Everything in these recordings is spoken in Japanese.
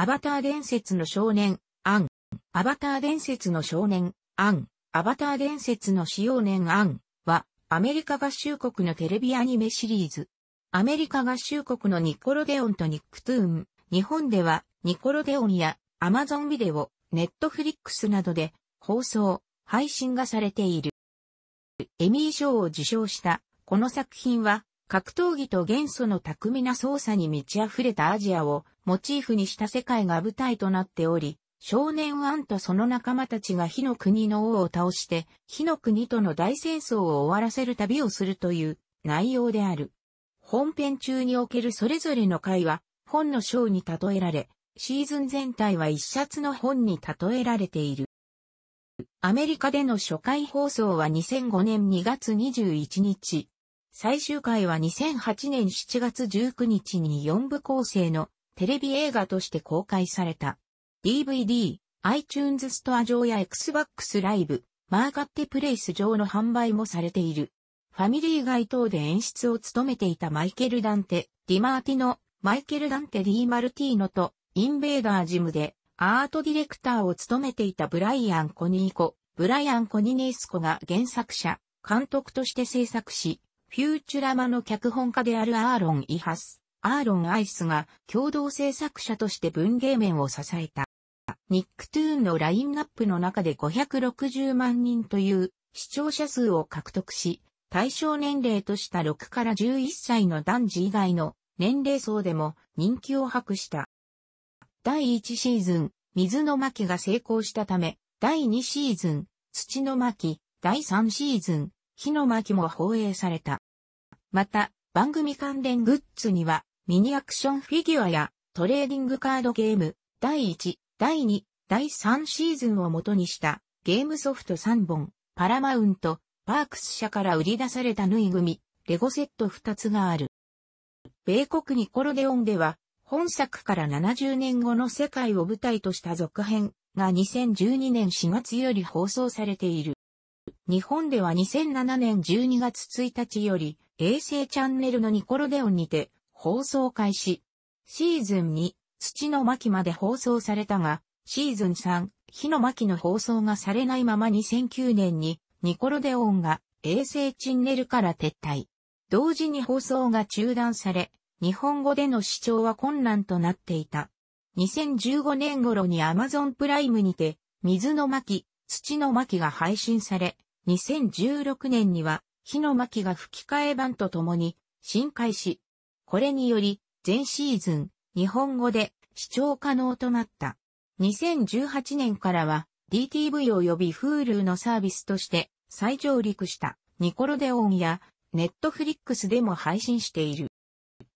アバター伝説の少年、アン。アバター伝説の少年、アン。アバター伝説の使用年アンは、アメリカ合衆国のテレビアニメシリーズ。アメリカ合衆国のニコロデオンとニックトゥーン。日本では、ニコロデオンや、アマゾンビデオ、ネットフリックスなどで、放送、配信がされている。エミー賞を受賞した、この作品は、格闘技と元素の巧みな操作に満ち溢れたアジアをモチーフにした世界が舞台となっており、少年アンとその仲間たちが火の国の王を倒して、火の国との大戦争を終わらせる旅をするという内容である。本編中におけるそれぞれの回は、本の章に例えられ、シーズン全体は一冊の本に例えられている。アメリカでの初回放送は2005年2月21日。最終回は2008年7月19日に4部構成のテレビ映画として公開された。DVD、iTunes ストア上や Xbox ライブ、マーガッテプレイス上の販売もされている。ファミリー街等で演出を務めていたマイケル・ダンテ、ディマーティノ、マイケル・ダンテ・ディ・マルティーノと、インベーダージムで、アートディレクターを務めていたブライアン・コニーコ、ブライアン・コニネースコが原作者、監督として制作し、フューチュラマの脚本家であるアーロン・イハス、アーロン・アイスが共同制作者として文芸面を支えた。ニックトゥーンのラインナップの中で560万人という視聴者数を獲得し、対象年齢とした6から11歳の男児以外の年齢層でも人気を博した。第1シーズン、水の巻が成功したため、第2シーズン、土の巻、第3シーズン、火の巻も放映された。また、番組関連グッズには、ミニアクションフィギュアやトレーディングカードゲーム、第1、第2、第3シーズンを元にしたゲームソフト3本、パラマウント、パークス社から売り出されたぬいぐみ、レゴセット2つがある。米国ニコロデオンでは、本作から70年後の世界を舞台とした続編が2012年4月より放送されている。日本では2007年12月1日より、衛星チャンネルのニコロデオンにて、放送開始。シーズン2、土の巻まで放送されたが、シーズン3、火の巻の放送がされないまま2009年に、ニコロデオンが衛星チャンネルから撤退。同時に放送が中断され、日本語での視聴は困難となっていた。2015年頃に Amazon プライムにて、水の巻、土の巻が配信され、2016年には、火の巻が吹き替え版とともに、新開始。これにより、全シーズン、日本語で視聴可能となった。2018年からは、DTV 及び Hulu のサービスとして再上陸したニコロデオンやネットフリックスでも配信している。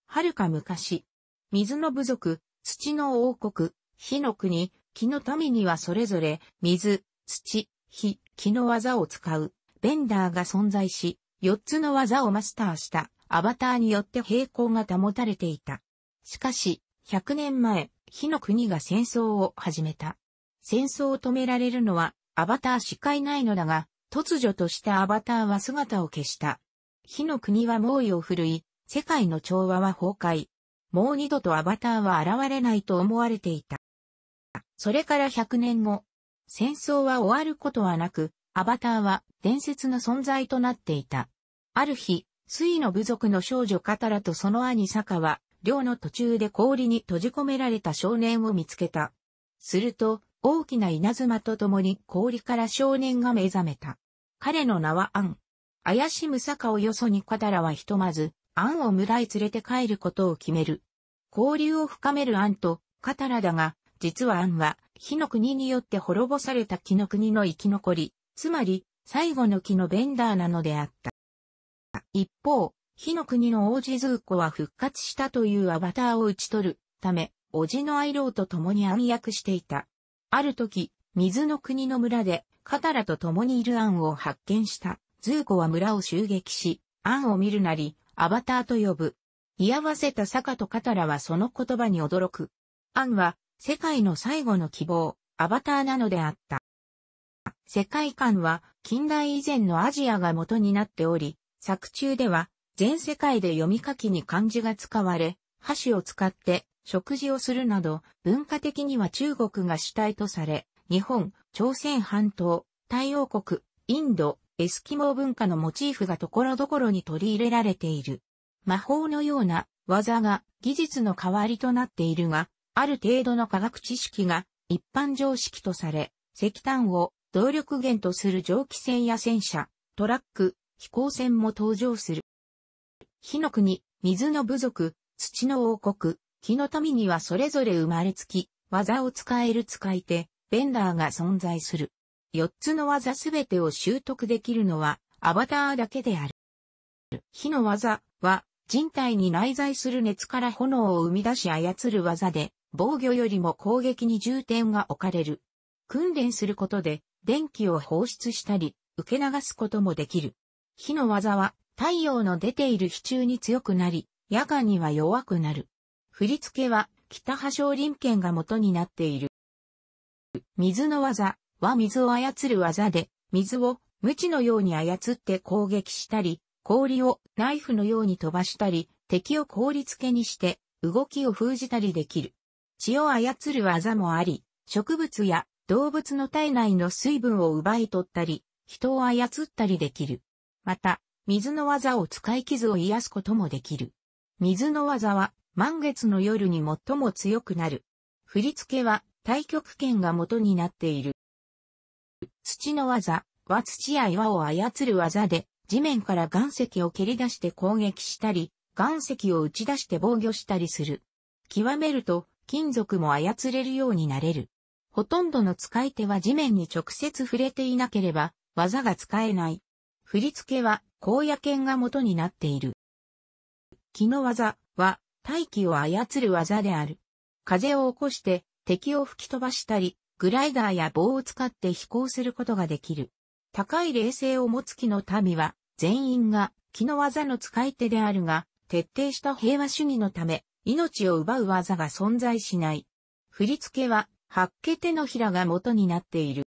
遥か昔、水の部族、土の王国、火の国、木の民にはそれぞれ水、土、火、木の技を使う、ベンダーが存在し、4つの技をマスターしたアバターによって平行が保たれていた。しかし、100年前、火の国が戦争を始めた。戦争を止められるのはアバターしかいないのだが、突如としたアバターは姿を消した。火の国は猛威を振るい、世界の調和は崩壊。もう二度とアバターは現れないと思われていた。それから100年後、戦争は終わることはなく、アバターは伝説の存在となっていた。ある日、水の部族の少女カタラとその兄サカは、寮の途中で氷に閉じ込められた少年を見つけた。すると、大きな稲妻と共に氷から少年が目覚めた。彼の名はアン。怪しむサカをよそにカタラはひとまず、アンを村へ連れて帰ることを決める。交流を深めるアンとカタラだが、実はアンは火の国によって滅ぼされた木の国の生き残り、つまり、最後の木のベンダーなのであった。一方、火の国の王子ズーコは復活したというアバターを打ち取るため、おじのアイローと共に暗躍していた。ある時、水の国の村で、カタラと共にいるアンを発見した。ズーコは村を襲撃し、アンを見るなり、アバターと呼ぶ。居合わせた坂とカタラはその言葉に驚く。アンは、世界の最後の希望、アバターなのであった。世界観は近代以前のアジアが元になっており、作中では全世界で読み書きに漢字が使われ、箸を使って食事をするなど文化的には中国が主体とされ、日本、朝鮮半島、太陽国、インド、エスキモー文化のモチーフが所々に取り入れられている。魔法のような技が技術の代わりとなっているが、ある程度の科学知識が一般常識とされ、石炭を動力源とする蒸気船や戦車、トラック、飛行船も登場する。火の国、水の部族、土の王国、木の民にはそれぞれ生まれつき、技を使える使い手、ベンダーが存在する。四つの技すべてを習得できるのはアバターだけである。火の技は人体に内在する熱から炎を生み出し操る技で、防御よりも攻撃に重点が置かれる。訓練することで、電気を放出したり、受け流すこともできる。火の技は、太陽の出ている日中に強くなり、夜間には弱くなる。振り付けは、北波少林剣が元になっている。水の技は水を操る技で、水を無知のように操って攻撃したり、氷をナイフのように飛ばしたり、敵を氷付けにして動きを封じたりできる。血を操る技もあり、植物や動物の体内の水分を奪い取ったり、人を操ったりできる。また、水の技を使い傷を癒すこともできる。水の技は満月の夜に最も強くなる。振り付けは太極拳が元になっている。土の技は土や岩を操る技で、地面から岩石を蹴り出して攻撃したり、岩石を打ち出して防御したりする。極めると、金属も操れるようになれる。ほとんどの使い手は地面に直接触れていなければ、技が使えない。振り付けは、荒野剣が元になっている。気の技は、大気を操る技である。風を起こして、敵を吹き飛ばしたり、グライダーや棒を使って飛行することができる。高い霊性を持つ木の民は、全員が気の技の使い手であるが、徹底した平和主義のため、命を奪う技が存在しない。振り付けは、八家手のひらが元になっている。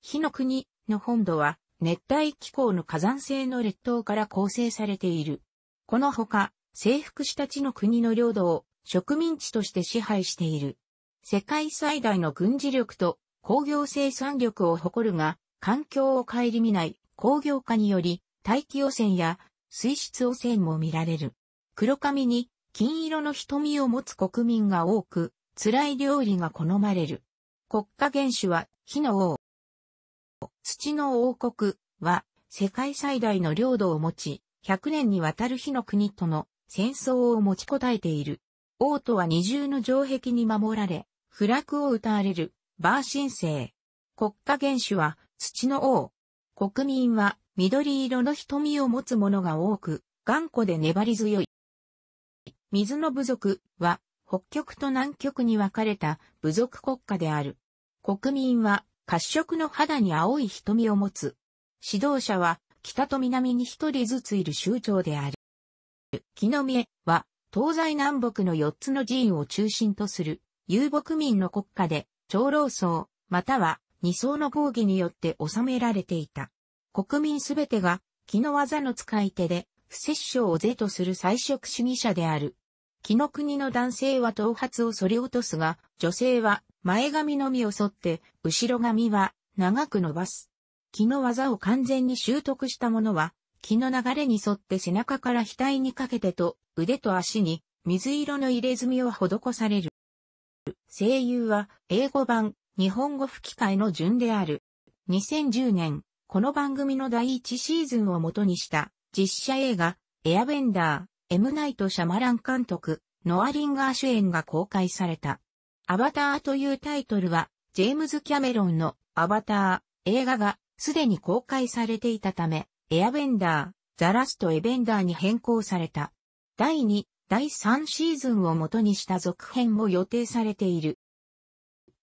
火の国の本土は、熱帯気候の火山性の列島から構成されている。このほか、征服した地の国の領土を植民地として支配している。世界最大の軍事力と工業生産力を誇るが、環境を顧みない工業化により、大気汚染や水質汚染も見られる。黒髪に金色の瞳を持つ国民が多く、辛い料理が好まれる。国家元首は火の王。土の王国は世界最大の領土を持ち、100年にわたる火の国との戦争を持ちこたえている。王とは二重の城壁に守られ、不落を歌われる、バー神聖。国家元首は土の王、国民は緑色の瞳を持つ者が多く、頑固で粘り強い。水の部族は北極と南極に分かれた部族国家である。国民は褐色の肌に青い瞳を持つ。指導者は北と南に一人ずついる州長である。木の見えは東西南北の四つの寺院を中心とする遊牧民の国家で長老層または二層の防御によって収められていた。国民すべてが、気の技の使い手で、不摂生を是とする菜食主義者である。気の国の男性は頭髪を反り落とすが、女性は前髪のみを剃って、後ろ髪は長く伸ばす。気の技を完全に習得した者は、気の流れに沿って背中から額にかけてと、腕と足に水色の入れ墨を施される。声優は英語版日本語吹き替えの順である。2010年、この番組の第1シーズンをもとにした実写映画、エアベンダー、エムナイト・シャマラン監督、ノア・リンガー主演が公開された。アバターというタイトルは、ジェームズ・キャメロンのアバター映画がすでに公開されていたため、エアベンダー、ザ・ラスト・エベンダーに変更された。第2、第3シーズンをもとにした続編も予定されている。